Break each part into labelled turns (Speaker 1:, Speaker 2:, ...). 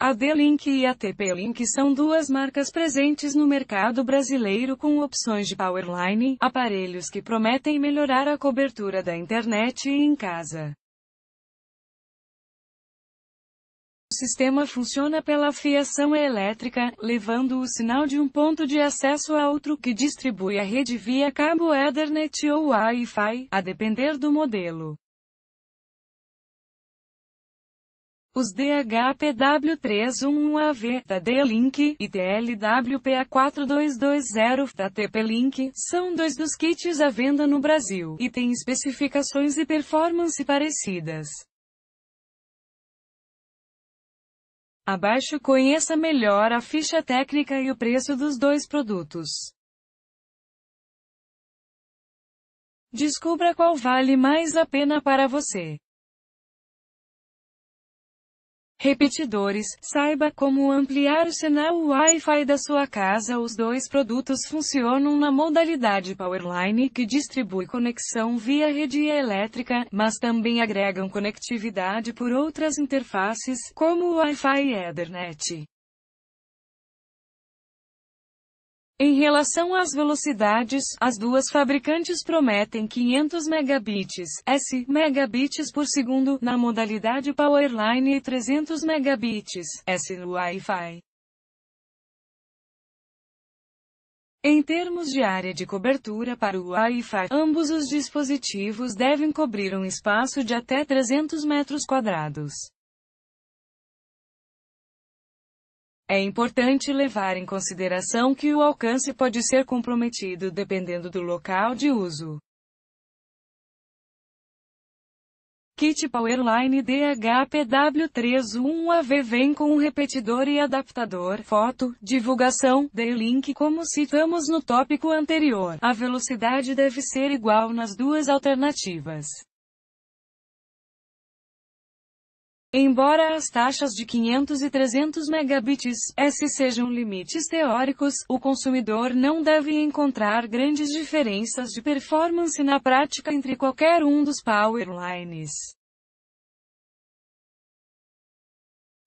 Speaker 1: A D-Link e a TP-Link são duas marcas presentes no mercado brasileiro com opções de Powerline, aparelhos que prometem melhorar a cobertura da internet em casa. O sistema funciona pela fiação elétrica, levando o sinal de um ponto de acesso a outro que distribui a rede via cabo Ethernet ou Wi-Fi, a depender do modelo. Os DHPW311AV da D-Link e TLWPA4220 da TP-Link são dois dos kits à venda no Brasil e têm especificações e performance parecidas. Abaixo conheça melhor a ficha técnica e o preço dos dois produtos. Descubra qual vale mais a pena para você repetidores, saiba como ampliar o sinal Wi-Fi da sua casa. Os dois produtos funcionam na modalidade Powerline, que distribui conexão via rede elétrica, mas também agregam conectividade por outras interfaces, como Wi-Fi e Ethernet. Em relação às velocidades, as duas fabricantes prometem 500 megabits S megabits por segundo na modalidade Powerline e 300 megabits S no Wi-Fi. Em termos de área de cobertura para o Wi-Fi, ambos os dispositivos devem cobrir um espaço de até 300 metros quadrados. É importante levar em consideração que o alcance pode ser comprometido dependendo do local de uso. Kit Powerline DHPW31AV vem com um repetidor e adaptador, foto, divulgação, D-Link como citamos no tópico anterior. A velocidade deve ser igual nas duas alternativas. Embora as taxas de 500 e 300 megabits S sejam limites teóricos, o consumidor não deve encontrar grandes diferenças de performance na prática entre qualquer um dos powerlines.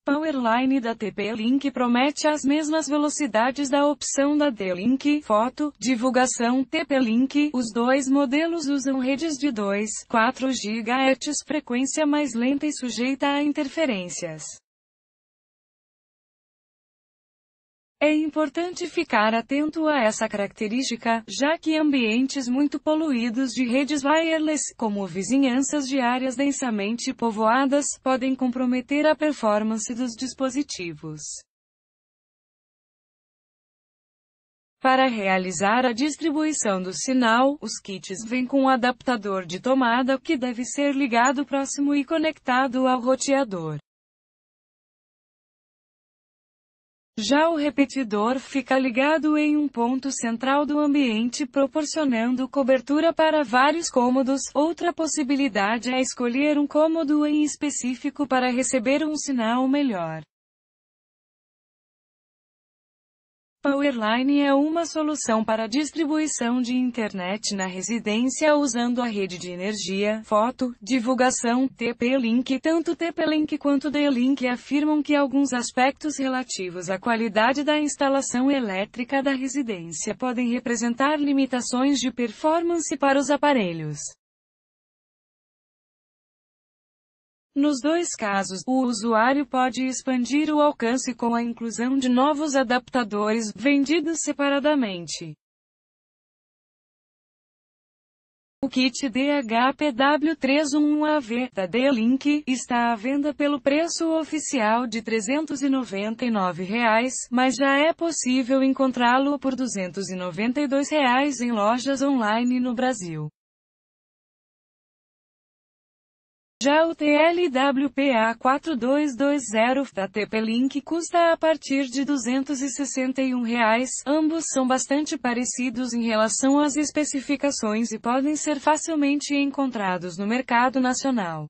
Speaker 1: Powerline da TP-Link promete as mesmas velocidades da opção da D-Link, foto, divulgação TP-Link. Os dois modelos usam redes de 2,4 GHz, frequência mais lenta e sujeita a interferências. É importante ficar atento a essa característica, já que ambientes muito poluídos de redes wireless, como vizinhanças de áreas densamente povoadas, podem comprometer a performance dos dispositivos. Para realizar a distribuição do sinal, os kits vêm com um adaptador de tomada que deve ser ligado próximo e conectado ao roteador. Já o repetidor fica ligado em um ponto central do ambiente proporcionando cobertura para vários cômodos. Outra possibilidade é escolher um cômodo em específico para receber um sinal melhor. Powerline é uma solução para distribuição de internet na residência usando a rede de energia, foto, divulgação, TP-Link. Tanto TP-Link quanto D-Link afirmam que alguns aspectos relativos à qualidade da instalação elétrica da residência podem representar limitações de performance para os aparelhos. Nos dois casos, o usuário pode expandir o alcance com a inclusão de novos adaptadores, vendidos separadamente. O kit DHPW311AV da D-Link está à venda pelo preço oficial de R$ 399, reais, mas já é possível encontrá-lo por R$ 292 reais em lojas online no Brasil. Já o TLWPA 4220 tp link custa a partir de R$ 261, reais. ambos são bastante parecidos em relação às especificações e podem ser facilmente encontrados no mercado nacional.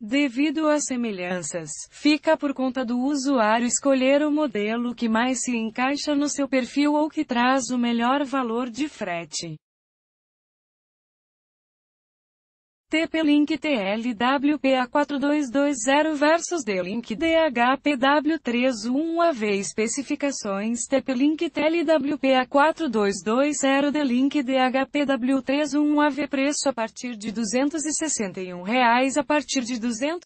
Speaker 1: Devido às semelhanças, fica por conta do usuário escolher o modelo que mais se encaixa no seu perfil ou que traz o melhor valor de frete. TP-Link TLWPA4220 versus D-Link DHPW311AV Especificações TP-Link TLWPA4220 D-Link DHPW31AV Preço a partir de R$ 261 reais a partir de 200